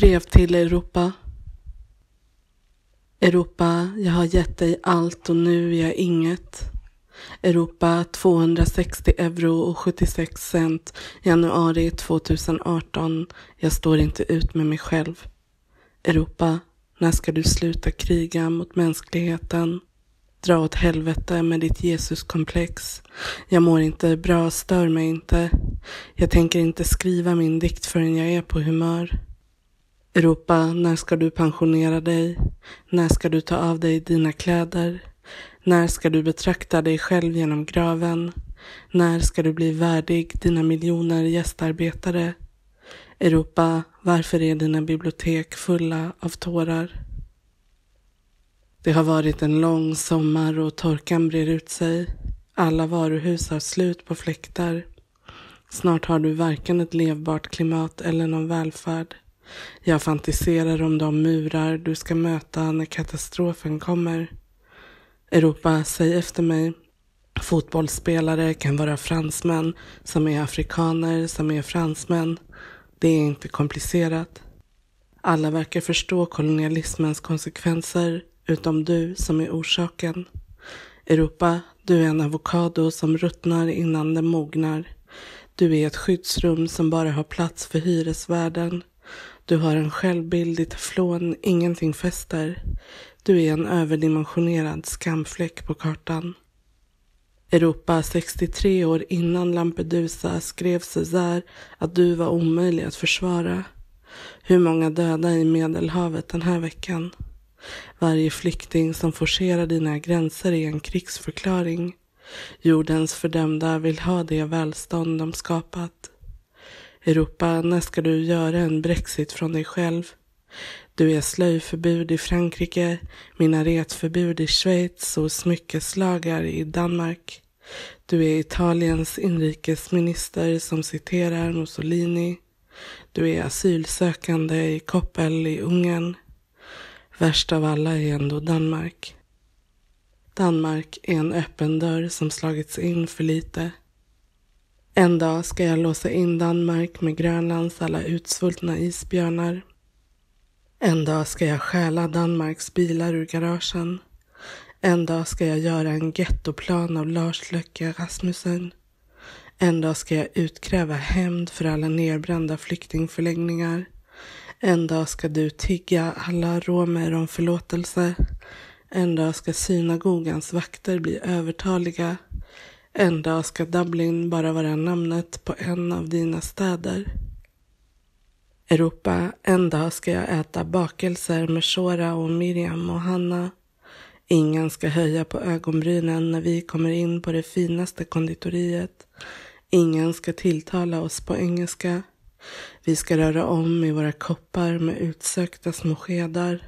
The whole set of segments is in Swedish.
brev till Europa. Europa, jag har gett dig allt och nu är jag inget. Europa 260 euro och 76 cent januari 2018. Jag står inte ut med mig själv. Europa, när ska du sluta kriga mot mänskligheten? Dra åt helvete med ditt Jesuskomplex. Jag mår inte bra, stör mig inte. Jag tänker inte skriva min dikt förrän jag är på humör. Europa, när ska du pensionera dig? När ska du ta av dig dina kläder? När ska du betrakta dig själv genom graven? När ska du bli värdig dina miljoner gästarbetare? Europa, varför är dina bibliotek fulla av tårar? Det har varit en lång sommar och torkan brer ut sig. Alla varuhus har slut på fläktar. Snart har du varken ett levbart klimat eller någon välfärd. Jag fantiserar om de murar du ska möta när katastrofen kommer. Europa, säg efter mig. Fotbollsspelare kan vara fransmän, som är afrikaner, som är fransmän. Det är inte komplicerat. Alla verkar förstå kolonialismens konsekvenser, utom du som är orsaken. Europa, du är en avokado som ruttnar innan den mognar. Du är ett skyddsrum som bara har plats för hyresvärden. Du har en självbild, ditt flån, ingenting fäster. Du är en överdimensionerad skamfläck på kartan. Europa 63 år innan Lampedusa skrev César att du var omöjlig att försvara. Hur många döda i Medelhavet den här veckan? Varje flykting som forcerar dina gränser är en krigsförklaring. Jordens fördömda vill ha det välstånd de skapat. Europa, när ska du göra en Brexit från dig själv? Du är slöjförbud i Frankrike, minaretförbud i Schweiz och smyckeslagar i Danmark. Du är Italiens inrikesminister som citerar Mussolini. Du är asylsökande i Koppel i Ungern. Värst av alla är ändå Danmark. Danmark är en öppen dörr som slagits in för lite. En dag ska jag låsa in Danmark med Grönlands alla utsvultna isbjörnar. En dag ska jag stjäla Danmarks bilar ur garagen. En dag ska jag göra en gettoplan av Lars Løkke Rasmussen. En dag ska jag utkräva hämnd för alla nedbrända flyktingförläggningar. En dag ska du tigga alla romer om förlåtelse. En dag ska synagogans vakter bli övertaliga. En dag ska Dublin bara vara namnet på en av dina städer. Europa, en dag ska jag äta bakelser med Shora och Miriam och Hanna. Ingen ska höja på ögonbrynen när vi kommer in på det finaste konditoriet. Ingen ska tilltala oss på engelska. Vi ska röra om i våra koppar med utsökta små skedar.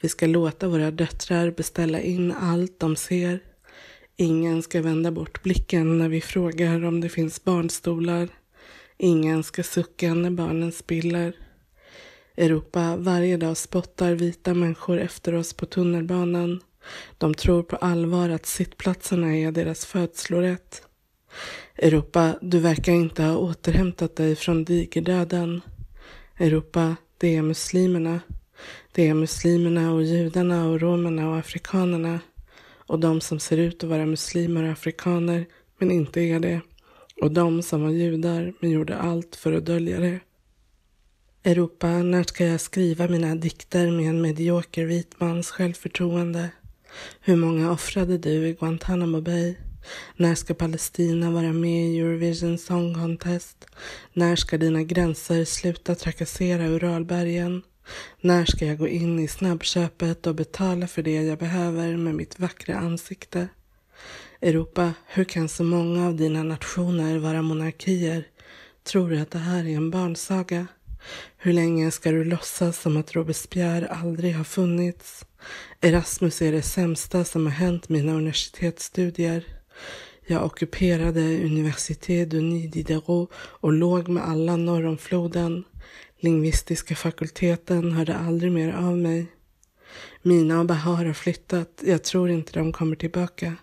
Vi ska låta våra döttrar beställa in allt de ser. Ingen ska vända bort blicken när vi frågar om det finns barnstolar. Ingen ska sucka när barnen spiller. Europa varje dag spottar vita människor efter oss på tunnelbanan. De tror på allvar att sittplatserna är deras födslorätt. Europa, du verkar inte ha återhämtat dig från digerdöden. Europa, det är muslimerna. Det är muslimerna och judarna och romerna och afrikanerna och de som ser ut att vara muslimer och afrikaner men inte är det och de som var judar men gjorde allt för att dölja det. Europa, när ska jag skriva mina dikter med en medioker vit mans självförtroende? Hur många offrade du i Guantanamo Bay? När ska Palestina vara med i Eurovision Song Contest? När ska dina gränser sluta trakassera Uralbergen? När ska jag gå in i snabbköpet och betala för det jag behöver med mitt vackra ansikte? Europa, hur kan så många av dina nationer vara monarkier? Tror du att det här är en barnsaga? Hur länge ska du låtsas som att Robespierre aldrig har funnits? Erasmus är det sämsta som har hänt mina universitetsstudier. Jag ockuperade Université de Nididerot och låg med alla norr om floden lingvistiska fakulteten hörde aldrig mer av mig. Mina och Bahar har flyttat. Jag tror inte de kommer tillbaka.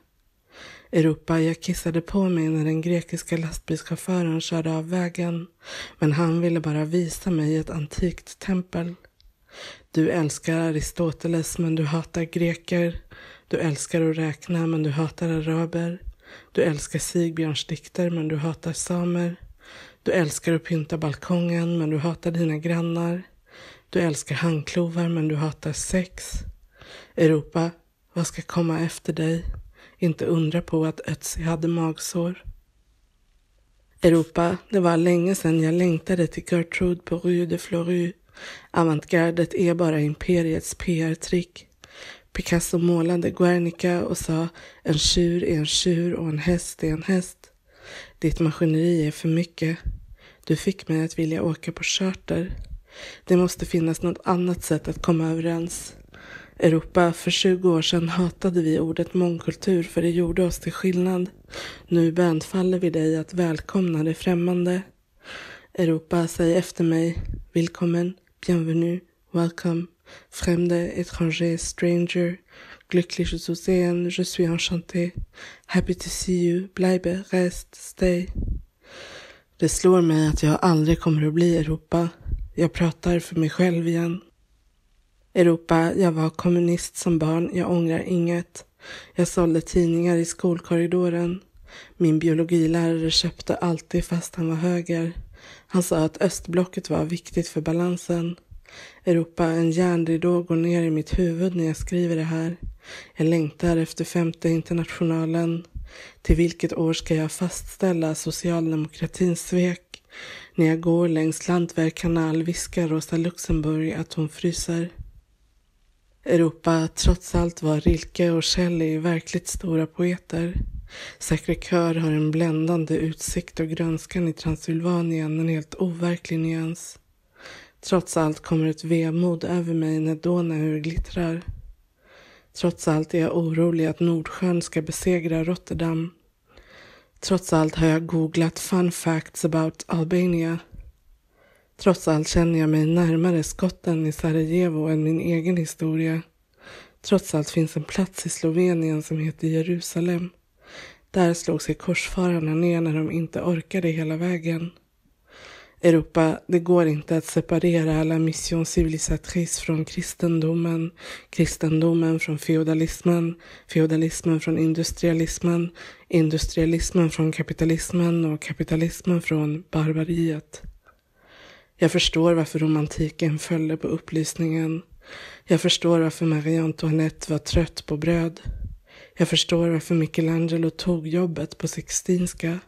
Europa, jag kissade på mig när den grekiska lastbilschauffören körde av vägen. Men han ville bara visa mig ett antikt tempel. Du älskar Aristoteles men du hatar greker. Du älskar att räkna men du hatar araber. Du älskar Sigbjörns dikter men du hatar samer. Du älskar att pynta balkongen men du hatar dina grannar. Du älskar handklovar men du hatar sex. Europa, vad ska komma efter dig? Inte undra på att Ötzi hade magsår. Europa, det var länge sedan jag längtade till Gertrude på Rue de Flory. Avantgardet är bara imperiets PR-trick. Picasso målade Guernica och sa en tjur är en tjur och en häst är en häst. Ditt maskineri är för mycket. Du fick mig att vilja åka på charter. Det måste finnas något annat sätt att komma överens. Europa, för 20 år sedan hatade vi ordet mångkultur för det gjorde oss till skillnad. Nu bönfaller vi dig att välkomna det främmande. Europa, säg efter mig. Välkommen, bienvenue, welcome, främde, étranger, stranger glücklich zu sehen, je suis enchanté, happy to see you, bleibe, rest, stay. Det slår mig att jag aldrig kommer att bli Europa. Jag pratar för mig själv igen. Europa, jag var kommunist som barn, jag ångrar inget. Jag sålde tidningar i skolkorridoren. Min biologilärare köpte alltid fast han var höger. Han sa att östblocket var viktigt för balansen. Europa, en järnridå går ner i mitt huvud när jag skriver det här. Jag längtar efter femte internationalen. Till vilket år ska jag fastställa socialdemokratins svek? När jag går längs Landberg kanal viskar Rosa Luxemburg att hon fryser. Europa, trots allt var Rilke och Shelley verkligt stora poeter. Sacre Coeur har en bländande utsikt och grönskan i Transylvanien en helt overklig nyans. Trots allt kommer ett vemod över mig när Donauer glittrar. Trots allt är jag orolig att Nordsjön ska besegra Rotterdam. Trots allt har jag googlat fun facts about Albania. Trots allt känner jag mig närmare skotten i Sarajevo än min egen historia. Trots allt finns en plats i Slovenien som heter Jerusalem. Där slog sig korsfararna ner när de inte orkade hela vägen. Europa, det går inte att separera la mission civilisatrice från kristendomen, kristendomen från feodalismen, feodalismen från industrialismen, industrialismen från kapitalismen och kapitalismen från barbariet. Jag förstår varför romantiken följde på upplysningen. Jag förstår varför Marie Antoinette var trött på bröd. Jag förstår varför Michelangelo tog jobbet på Sixtinska.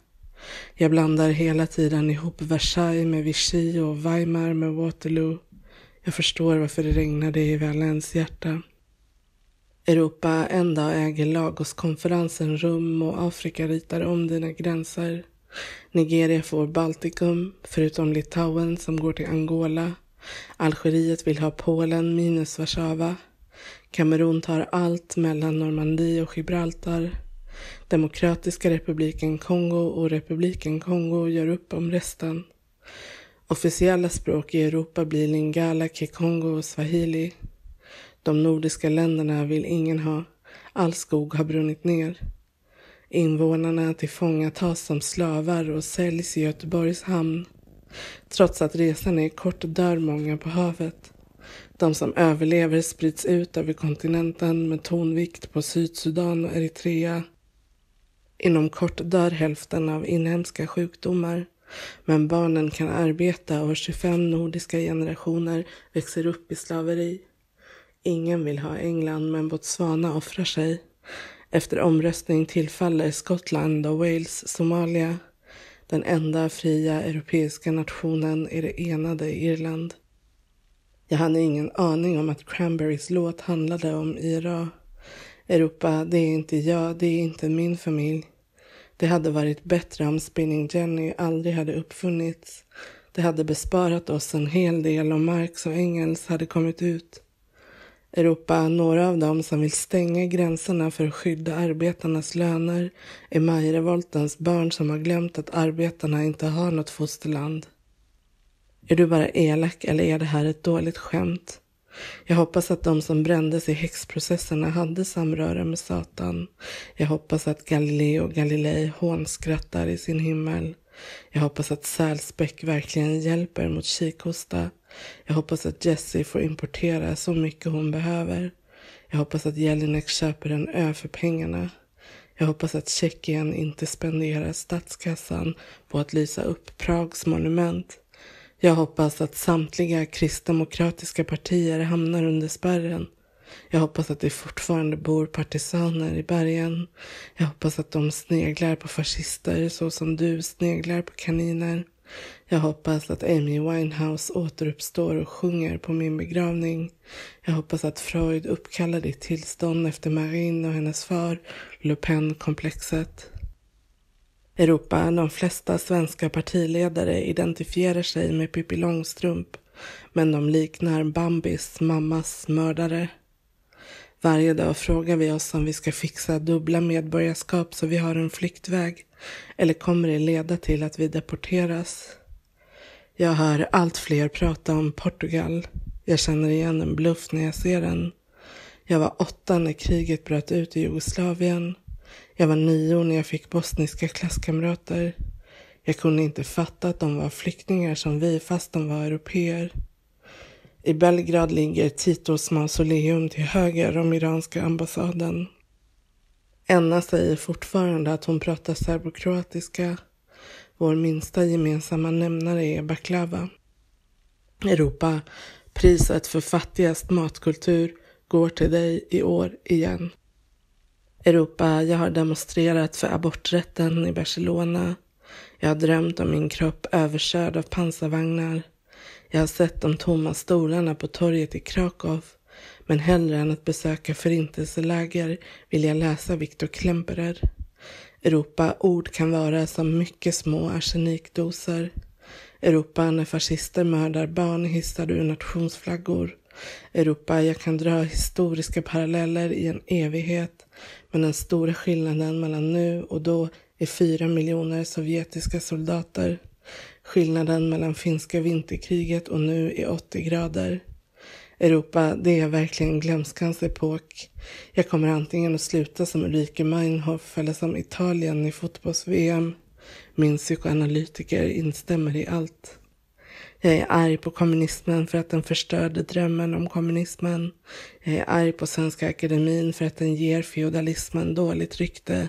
Jag blandar hela tiden ihop Versailles med Vichy och Weimar med Waterloo. Jag förstår varför det regnade i Valens hjärta. Europa en dag äger Lagoskonferensen rum och Afrika ritar om dina gränser. Nigeria får Baltikum, förutom Litauen som går till Angola. Algeriet vill ha Polen minus Warszawa. Kamerun tar allt mellan Normandie och Gibraltar. Demokratiska republiken Kongo och republiken Kongo gör upp om resten. Officiella språk i Europa blir lingala, kikongo och swahili. De nordiska länderna vill ingen ha. All skog har brunnit ner. Invånarna tillfångatas som slavar och säljs i Göteborgs hamn. Trots att resan är kort dör många på havet. De som överlever sprids ut över kontinenten med tonvikt på Sydsudan och Eritrea Inom kort dör hälften av inhemska sjukdomar. Men barnen kan arbeta och 25 nordiska generationer växer upp i slaveri. Ingen vill ha England, men Botswana offrar sig. Efter omröstning tillfaller Skottland och Wales Somalia. Den enda fria europeiska nationen är det enade Irland. Jag hade ingen aning om att Cranberries låt handlade om IRA. Europa, det är inte jag, det är inte min familj. Det hade varit bättre om Spinning Jenny aldrig hade uppfunnits. Det hade besparat oss en hel del om Marx och Engels hade kommit ut. Europa, några av dem som vill stänga gränserna för att skydda arbetarnas löner är majrevoltens barn som har glömt att arbetarna inte har något fosterland. Är du bara elak eller är det här ett dåligt skämt? Jag hoppas att de som brändes i häxprocesserna hade samröre med Satan. Jag hoppas att Galileo Galilei hånskrattar i sin himmel. Jag hoppas att sälspäck verkligen hjälper mot kikhosta. Jag hoppas att Jessie får importera så mycket hon behöver. Jag hoppas att Jelinek köper en ö för pengarna. Jag hoppas att Tjeckien inte spenderar statskassan på att lysa upp Prags monument. Jag hoppas att samtliga kristdemokratiska partier hamnar under spärren. Jag hoppas att det fortfarande bor partisaner i bergen. Jag hoppas att de sneglar på fascister så som du sneglar på kaniner. Jag hoppas att Amy Winehouse återuppstår och sjunger på min begravning. Jag hoppas att Freud uppkallar ditt tillstånd efter Marine och hennes far, Le Pen-komplexet. Europa, de flesta svenska partiledare identifierar sig med Pippi Långstrump, men de liknar Bambis mammas mördare. Varje dag frågar vi oss om vi ska fixa dubbla medborgarskap så vi har en flyktväg, eller kommer det leda till att vi deporteras? Jag hör allt fler prata om Portugal. Jag känner igen en bluff när jag ser den. Jag var åtta när kriget bröt ut i Jugoslavien. Jag var nio när jag fick bosniska klasskamrater. Jag kunde inte fatta att de var flyktingar som vi, fast de var europeer. I Belgrad ligger Titos mausoleum till höger om iranska ambassaden. Enna säger fortfarande att hon pratar serbokroatiska. Vår minsta gemensamma nämnare är baklava. Europa, priset för fattigast matkultur går till dig i år igen. Europa, jag har demonstrerat för aborträtten i Barcelona. Jag har drömt om min kropp överkörd av pansarvagnar. Jag har sett de tomma stolarna på torget i Krakow. Men hellre än att besöka förintelseläger vill jag läsa Viktor Klemperer. Europa, ord kan vara som mycket små arsenikdoser. Europa när fascister mördar barn hissar du nationsflaggor. Europa. Jag kan dra historiska paralleller i en evighet. Men den stora skillnaden mellan nu och då är fyra miljoner sovjetiska soldater. Skillnaden mellan finska vinterkriget och nu är 80 grader. Europa, det är verkligen glömskans epok. Jag kommer antingen att sluta som Ulrike Meinhof eller som Italien i fotbolls-VM. Min psykoanalytiker instämmer i allt. Jag är arg på kommunismen för att den förstörde drömmen om kommunismen. Jag är arg på Svenska Akademin för att den ger feodalismen dåligt rykte.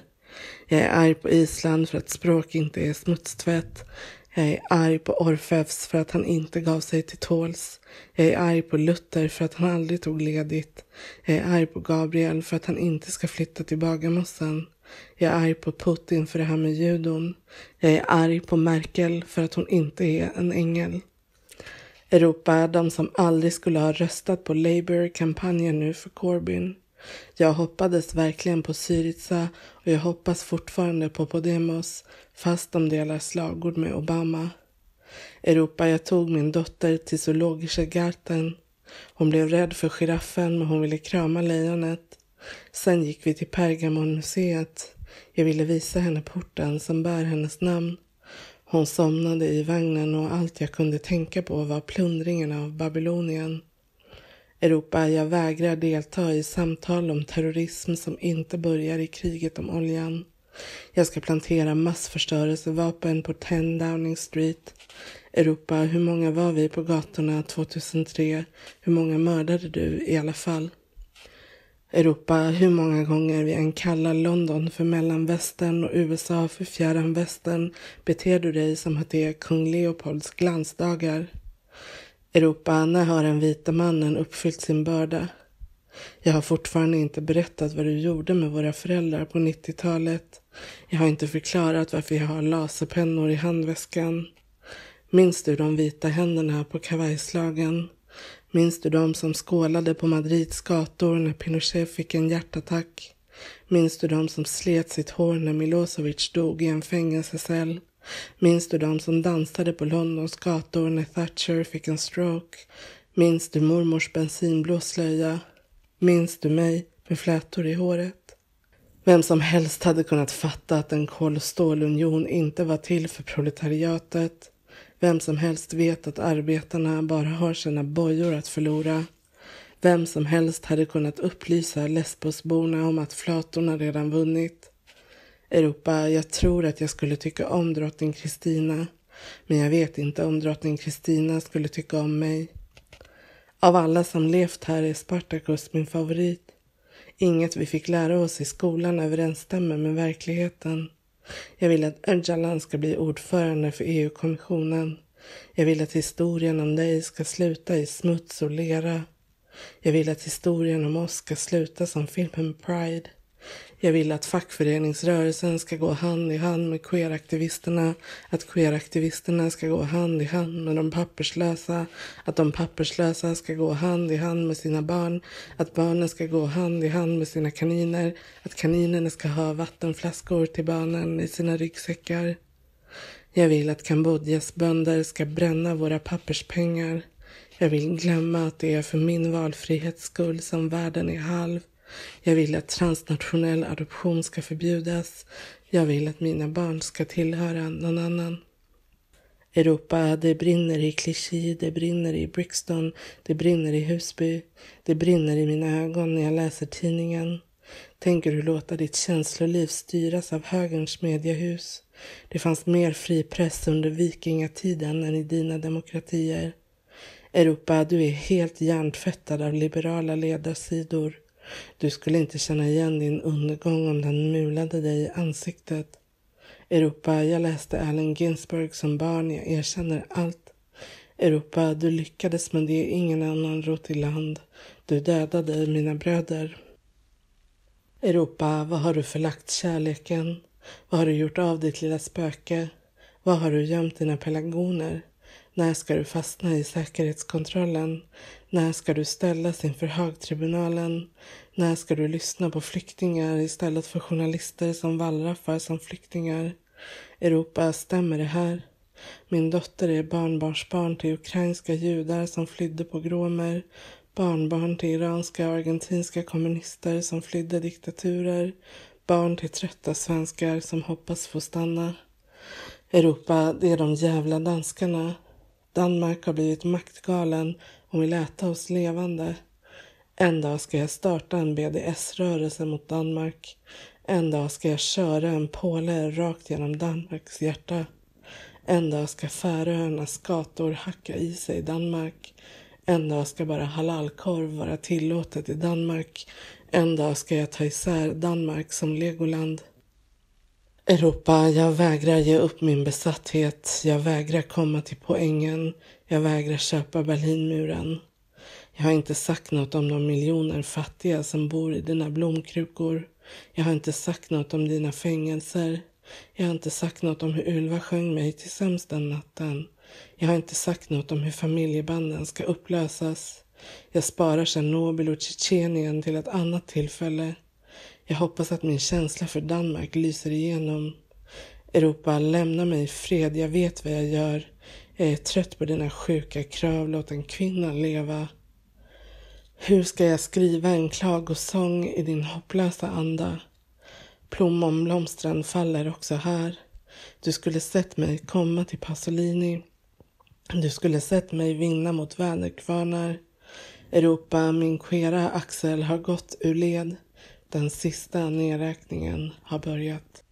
Jag är arg på Island för att språk inte är smutstvätt. Jag är arg på Orfeus för att han inte gav sig till tåls. Jag är arg på Luther för att han aldrig tog ledigt. Jag är arg på Gabriel för att han inte ska flytta till Bagarmossen. Jag är arg på Putin för det här med judon. Jag är arg på Merkel för att hon inte är en ängel. Europa, de som aldrig skulle ha röstat på Labour-kampanjen nu för Corbyn. Jag hoppades verkligen på Syriza och jag hoppas fortfarande på Podemos fast de delar slagord med Obama. Europa, jag tog min dotter till zoologiska garten. Hon blev rädd för giraffen men hon ville krama lejonet. Sen gick vi till Pergamonmuseet. Jag ville visa henne porten som bär hennes namn. Hon somnade i vagnen och allt jag kunde tänka på var plundringen av Babylonien. Europa, jag vägrar delta i samtal om terrorism som inte börjar i kriget om oljan. Jag ska plantera massförstörelsevapen på 10 Downing Street. Europa, hur många var vi på gatorna 2003? Hur många mördade du i alla fall? Europa hur många gånger vi än kallar London för mellanvästern och USA för fjärran västern beter du dig som att det är kung Leopolds glansdagar. Europa, när har den vita mannen uppfyllt sin börda? Jag har fortfarande inte berättat vad du gjorde med våra föräldrar på 90-talet. Jag har inte förklarat varför jag har laserpennor i handväskan. Minns du de vita händerna på kavajslagen? Minns du dem som skålade på Madrids gator när Pinochet fick en hjärtattack? Minns du dem som slet sitt hår när Milosevic dog i en fängelsecell? Minns du dem som dansade på Londons gator när Thatcher fick en stroke? Minns du mormors bensinblå slöja? Minns du mig med flätor i håret? Vem som helst hade kunnat fatta att en kol och stålunion inte var till för proletariatet vem som helst vet att arbetarna bara har sina bojor att förlora. Vem som helst hade kunnat upplysa Lesbosborna om att flatorna redan vunnit. Europa, jag tror att jag skulle tycka om drottning Kristina. Men jag vet inte om drottning Kristina skulle tycka om mig. Av alla som levt här är Spartacus min favorit. Inget vi fick lära oss i skolan överensstämmer med verkligheten. Jag vill att Öcalan ska bli ordförande för EU-kommissionen. Jag vill att historien om dig ska sluta i smuts och lera. Jag vill att historien om oss ska sluta som filmen Pride. Jag vill att fackföreningsrörelsen ska gå hand i hand med queeraktivisterna. Att queeraktivisterna ska gå hand i hand med de papperslösa. Att de papperslösa ska gå hand i hand med sina barn. Att barnen ska gå hand i hand med sina kaniner. Att kaninerna ska ha vattenflaskor till barnen i sina ryggsäckar. Jag vill att Kambodjas bönder ska bränna våra papperspengar. Jag vill glömma att det är för min valfrihets skull som världen är halv. Jag vill att transnationell adoption ska förbjudas. Jag vill att mina barn ska tillhöra någon annan. Europa, det brinner i Clichy, det brinner i Brixton, det brinner i Husby. Det brinner i mina ögon när jag läser tidningen. Tänker du låta ditt känsloliv styras av högerns mediehus? Det fanns mer fri press under vikingatiden än i dina demokratier. Europa, du är helt hjärntvättad av liberala ledarsidor. Du skulle inte känna igen din undergång om den mulade dig i ansiktet. Europa, jag läste Allen Ginsberg som barn, jag erkänner allt. Europa, du lyckades med det ingen annan rott i land. Du dödade mina bröder. Europa, vad har du förlagt kärleken? Vad har du gjort av ditt lilla spöke? Vad har du gömt dina pelargoner? När ska du fastna i säkerhetskontrollen? När ska du ställas inför högtribunalen? När ska du lyssna på flyktingar istället för journalister som wallraffar som flyktingar? Europa, stämmer det här? Min dotter är barnbarnsbarn till ukrainska judar som flydde pogromer, barnbarn till iranska och argentinska kommunister som flydde diktaturer, barn till trötta svenskar som hoppas få stanna. Europa, det är de jävla danskarna. Danmark har blivit maktgalen och vill äta oss levande. En dag ska jag starta en BDS-rörelse mot Danmark. En dag ska jag köra en påle rakt genom Danmarks hjärta. En dag ska Färöarnas skator hacka i sig Danmark. En dag ska bara halalkorv vara tillåtet i Danmark. En dag ska jag ta isär Danmark som legoland. Europa, jag vägrar ge upp min besatthet. Jag vägrar komma till poängen. Jag vägrar köpa Berlinmuren. Jag har inte sagt något om de miljoner fattiga som bor i dina blomkrukor. Jag har inte sagt något om dina fängelser. Jag har inte sagt något om hur Ylva sjöng mig till sömns den natten. Jag har inte sagt något om hur familjebanden ska upplösas. Jag sparar Tjernobyl och Tjetjenien till ett annat tillfälle jag hoppas att min känsla för Danmark lyser igenom. Europa, lämna mig i fred. Jag vet vad jag gör. Jag är trött på dina sjuka krav. Låt en kvinna leva. Hur ska jag skriva en klagosång i din hopplösa anda? Plommonblomstren faller också här. Du skulle sett mig komma till Pasolini. Du skulle sett mig vinna mot väderkvarnar. Europa, min queera axel har gått ur led. Den sista nedräkningen har börjat.